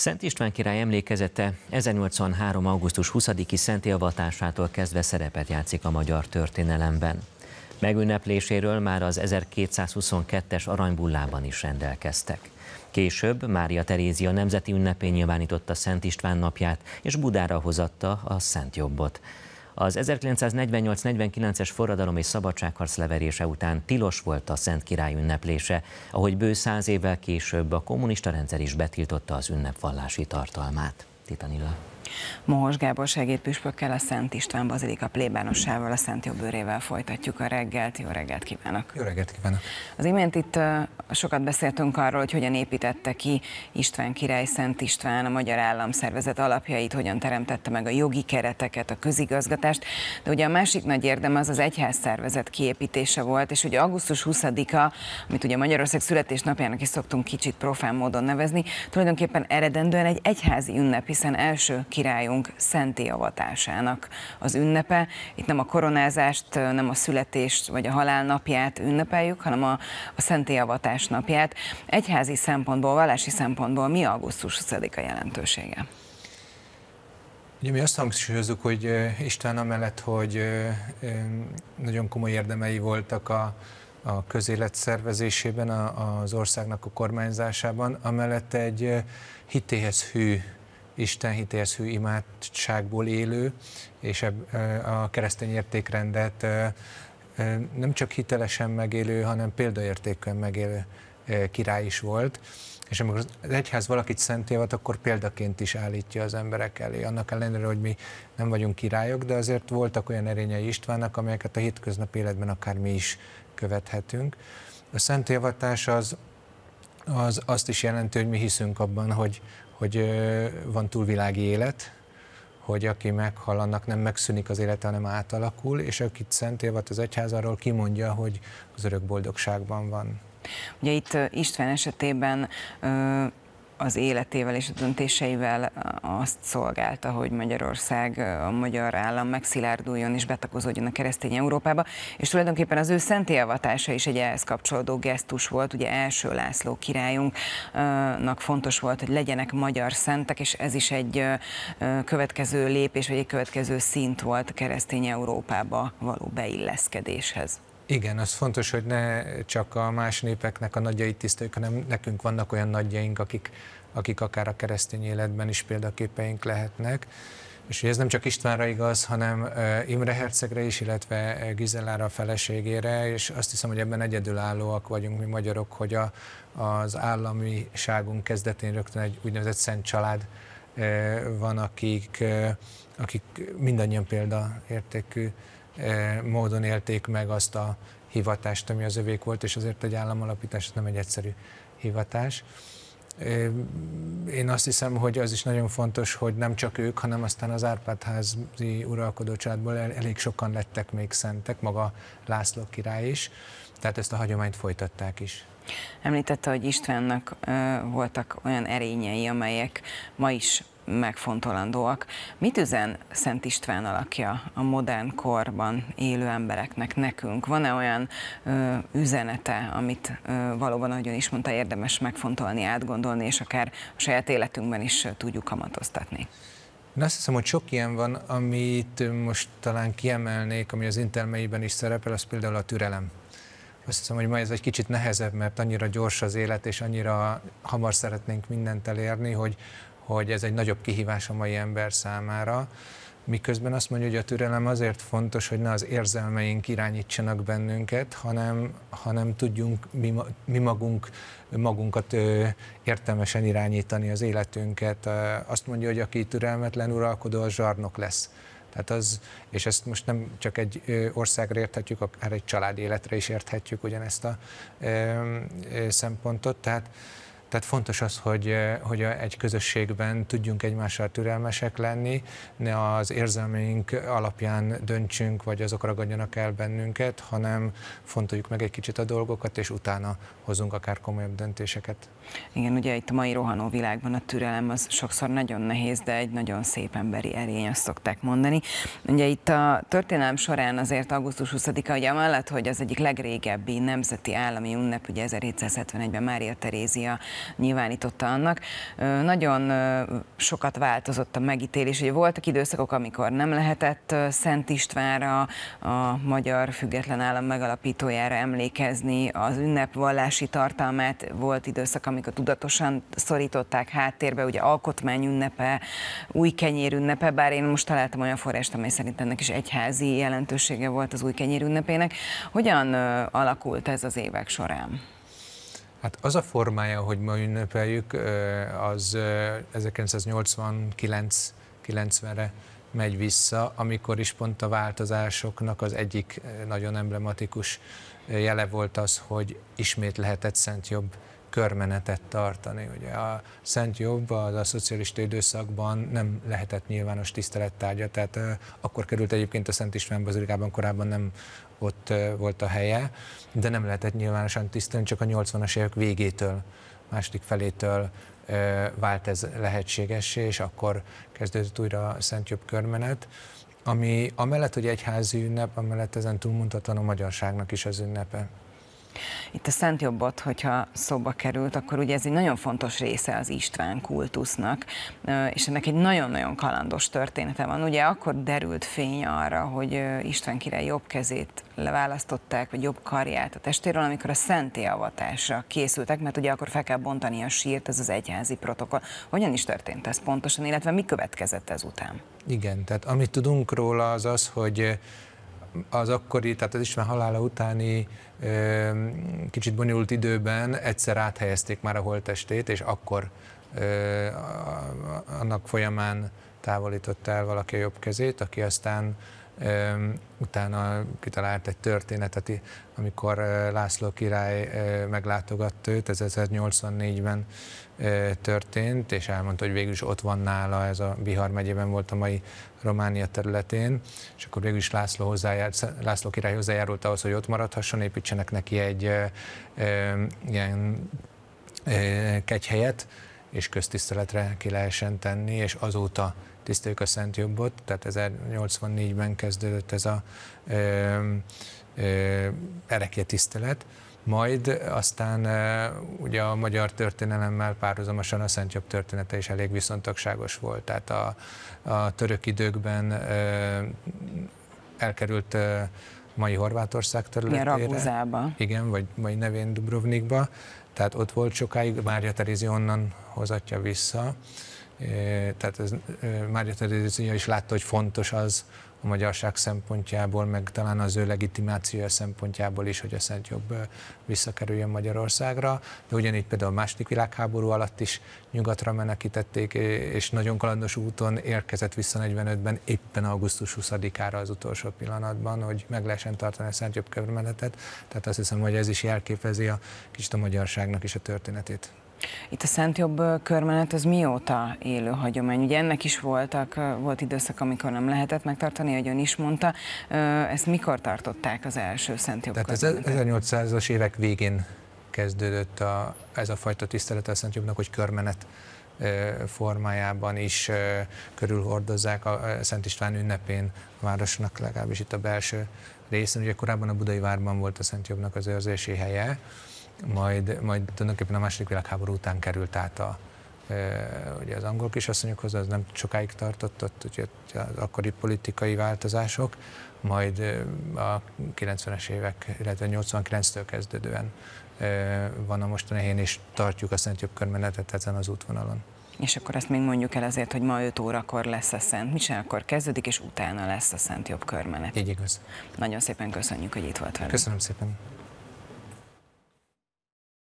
Szent István király emlékezete 1083. augusztus 20-i szentélvatásától kezdve szerepet játszik a magyar történelemben. Megünnepléséről már az 1222-es aranybullában is rendelkeztek. Később Mária Terézia nemzeti ünnepén nyilvánította Szent István napját, és Budára hozatta a Szent Jobbot. Az 1948-49-es forradalom és szabadságharc leverése után tilos volt a Szent Király ünneplése, ahogy bő száz évvel később a kommunista rendszer is betiltotta az ünnepvallási tartalmát. Titanilla. Mohos Gábor segédpüspökkel, a Szent István Bazilika plébánossával, a Szent Jobbőrével folytatjuk a reggelt. Jó reggelt kívánok! Jó reggelt kívánok! Az imént itt sokat beszéltünk arról, hogy hogyan építette ki István király Szent István a Magyar állam szervezet alapjait, hogyan teremtette meg a jogi kereteket, a közigazgatást, de ugye a másik nagy érdem az az szervezet kiépítése volt, és ugye augusztus 20-a, amit ugye Magyarország születésnapjának is szoktunk kicsit profán módon nevezni, tulajdonképpen eredendően egy egyházi ünnep, hiszen első királyunk szenti avatásának az ünnepe. Itt nem a koronázást, nem a születést vagy a halál napját ünnepeljük, hanem a, a szenti avatás napját. Egyházi szempontból, vallási szempontból mi augusztus 20-a jelentősége? Ugye mi azt hangsúlyozunk, hogy Isten amellett, hogy nagyon komoly érdemei voltak a, a közélet szervezésében, a, az országnak a kormányzásában, amellett egy hitéhez hű Isten hitérszű imádságból élő, és a keresztény értékrendet nem csak hitelesen megélő, hanem példaértékűen megélő király is volt, és amikor az egyház valakit szentélvet, akkor példaként is állítja az emberek elé. Annak ellenére, hogy mi nem vagyunk királyok, de azért voltak olyan erényei Istvánnak, amelyeket a hétköznapi életben akár mi is követhetünk. A szentélvatás az, az azt is jelenti, hogy mi hiszünk abban, hogy, hogy van túlvilági élet, hogy aki meghal, annak nem megszűnik az élete, hanem átalakul, és akit Szent Évat az egyház arról kimondja, hogy az örök boldogságban van. Ugye itt István esetében az életével és a döntéseivel azt szolgálta, hogy Magyarország, a magyar állam megszilárduljon és betakozódjon a keresztény Európába, és tulajdonképpen az ő szentélyavatása is egy ehhez kapcsolódó gesztus volt, ugye első László királyunknak fontos volt, hogy legyenek magyar szentek, és ez is egy következő lépés, vagy egy következő szint volt a keresztény Európába való beilleszkedéshez. Igen, az fontos, hogy ne csak a más népeknek a nagyjait tiszteljük, hanem nekünk vannak olyan nagyjaink, akik, akik akár a keresztény életben is példaképeink lehetnek. És ez nem csak Istvánra igaz, hanem Imre Hercegre is, illetve Gizellára a feleségére, és azt hiszem, hogy ebben egyedülállóak vagyunk mi magyarok, hogy a, az államiságunk kezdetén rögtön egy úgynevezett szent család van, akik, akik mindannyian példaértékű E, módon élték meg azt a hivatást, ami az övék volt, és azért egy államalapítás nem egy egyszerű hivatás. E, én azt hiszem, hogy az is nagyon fontos, hogy nem csak ők, hanem aztán az Árpádházi uralkodó családból elég sokan lettek még szentek, maga László király is, tehát ezt a hagyományt folytatták is. Említette, hogy Istvánnak ö, voltak olyan erényei, amelyek ma is megfontolandóak. Mit üzen Szent István alakja a modern korban élő embereknek, nekünk? Van-e olyan ö, üzenete, amit ö, valóban, nagyon is mondta, érdemes megfontolni, átgondolni, és akár a saját életünkben is tudjuk kamatoztatni? Én azt hiszem, hogy sok ilyen van, amit most talán kiemelnék, ami az intermeiben is szerepel, az például a türelem. Azt hiszem, hogy ma ez egy kicsit nehezebb, mert annyira gyors az élet, és annyira hamar szeretnénk mindent elérni, hogy hogy ez egy nagyobb kihívás a mai ember számára, miközben azt mondja, hogy a türelem azért fontos, hogy ne az érzelmeink irányítsanak bennünket, hanem, hanem tudjunk mi, mi magunk magunkat ö, értelmesen irányítani az életünket. Azt mondja, hogy aki türelmetlen uralkodó, az zsarnok lesz. Tehát az, és ezt most nem csak egy országra érthetjük, akár egy család életre is érthetjük ugyanezt a ö, ö, szempontot. Tehát tehát fontos az, hogy, eh, hogy egy közösségben tudjunk egymással türelmesek lenni, ne az érzelmeink alapján döntsünk, vagy azok ragadjanak el bennünket, hanem fontoljuk meg egy kicsit a dolgokat, és utána hozunk akár komolyabb döntéseket. Igen, ugye itt a mai rohanó világban a türelem az sokszor nagyon nehéz, de egy nagyon szép emberi erény, azt szokták mondani. Ugye itt a történelem során azért augusztus 20-a, ugye amellett, hogy az egyik legrégebbi nemzeti állami ünnep, ugye 1771-ben Mária Terézia nyilvánította annak. Nagyon sokat változott a megítélés, hogy voltak időszakok, amikor nem lehetett Szent Istvánra, a magyar független állam megalapítójára emlékezni, az ünnepvallási tartalmát volt időszak, amikor tudatosan szorították háttérbe, ugye alkotmány ünnepe, új kenyér ünnepe, bár én most találtam olyan forrást, amely szerint ennek is egyházi jelentősége volt az új kenyér ünnepének. Hogyan alakult ez az évek során? Hát az a formája, hogy ma ünnepeljük, az 1989 90-re megy vissza, amikor is pont a változásoknak az egyik nagyon emblematikus jele volt az, hogy ismét lehetett szent jobb körmenetet tartani. Ugye a Szent Jobb az a szocialista időszakban nem lehetett nyilvános tisztelettárgya, tehát akkor került egyébként a Szent István Bazilikában, korábban nem ott volt a helye, de nem lehetett nyilvánosan tisztelni, csak a 80-as évek végétől, második felétől vált ez lehetségessé, és akkor kezdődött újra a Szent Jobb körmenet ami amellett, hogy egyházi ünnep, amellett ezen túlmutatlan a magyarságnak is az ünnepe. Itt a Szent Jobbot, hogyha szóba került, akkor ugye ez egy nagyon fontos része az István kultusznak, és ennek egy nagyon-nagyon kalandos története van. Ugye akkor derült fény arra, hogy István király jobb kezét leválasztották, vagy jobb karját a testéről, amikor a szenté avatásra készültek, mert ugye akkor fel kell bontani a sírt, ez az egyházi protokoll. Hogyan is történt ez pontosan, illetve mi következett után? Igen, tehát amit tudunk róla az az, hogy az akkori, tehát az István halála utáni kicsit bonyolult időben egyszer áthelyezték már a holttestét, és akkor annak folyamán távolított el valaki a jobb kezét, aki aztán Utána kitalált egy történetet, amikor eh, László király eh, meglátogatta őt, ez 1084-ben eh, történt, és elmondta, hogy végül is ott van nála, ez a Bihar megyében volt a mai Románia területén, és akkor végül is László, hozzájár, László király hozzájárult ahhoz, hogy ott maradhasson, építsenek neki egy ilyen kegyhelyet, és köztiszteletre ki lehessen tenni, és azóta tiszteljük a Szent Jobbot, tehát 1084-ben kezdődött ez a erekje tisztelet, majd aztán ugye a magyar történelemmel párhuzamosan a Szent Jobb története is elég viszontagságos volt, tehát a, a török időkben elkerült mai Horvátország területére. Igen, Raguzába. Igen, vagy mai nevén Dubrovnikba, tehát ott volt sokáig, Mária Terézi onnan hozatja vissza, tehát ez, Mária Terézia is látta, hogy fontos az a magyarság szempontjából, meg talán az ő legitimációja szempontjából is, hogy a Szent Jobb visszakerüljön Magyarországra, de ugyanígy például a második világháború alatt is nyugatra menekítették, és nagyon kalandos úton érkezett vissza 45-ben, éppen augusztus 20-ára az utolsó pillanatban, hogy meg lehessen tartani a Szent Jobb körmenetet, tehát azt hiszem, hogy ez is jelképezi a kicsit a magyarságnak is a történetét. Itt a Jobb körmenet az mióta élő hagyomány? Ugye ennek is voltak, volt időszak, amikor nem lehetett megtartani, ahogy ön is mondta. Ezt mikor tartották az első Jobb Tehát körmenetet? az e- 1800-as évek végén kezdődött a, ez a fajta tisztelet a Jobbnak, hogy körmenet formájában is körülhordozzák a Szent István ünnepén a városnak, legalábbis itt a belső részen. Ugye korábban a Budai Várban volt a Jobbnak az őrzési helye, majd, majd tulajdonképpen a második világháború után került át a, ugye az angol kisasszonyokhoz, az nem sokáig tartott, ott ugye az akkori politikai változások, majd a 90-es évek, illetve 89-től kezdődően van a mostani helyén, és tartjuk a Szent Jobb körmenetet ezen az útvonalon. És akkor ezt még mondjuk el azért, hogy ma 5 órakor lesz a Szent Mise, akkor kezdődik, és utána lesz a Szent Jobb körmenet. Így igaz. Nagyon szépen köszönjük, hogy itt volt velünk. Köszönöm szépen.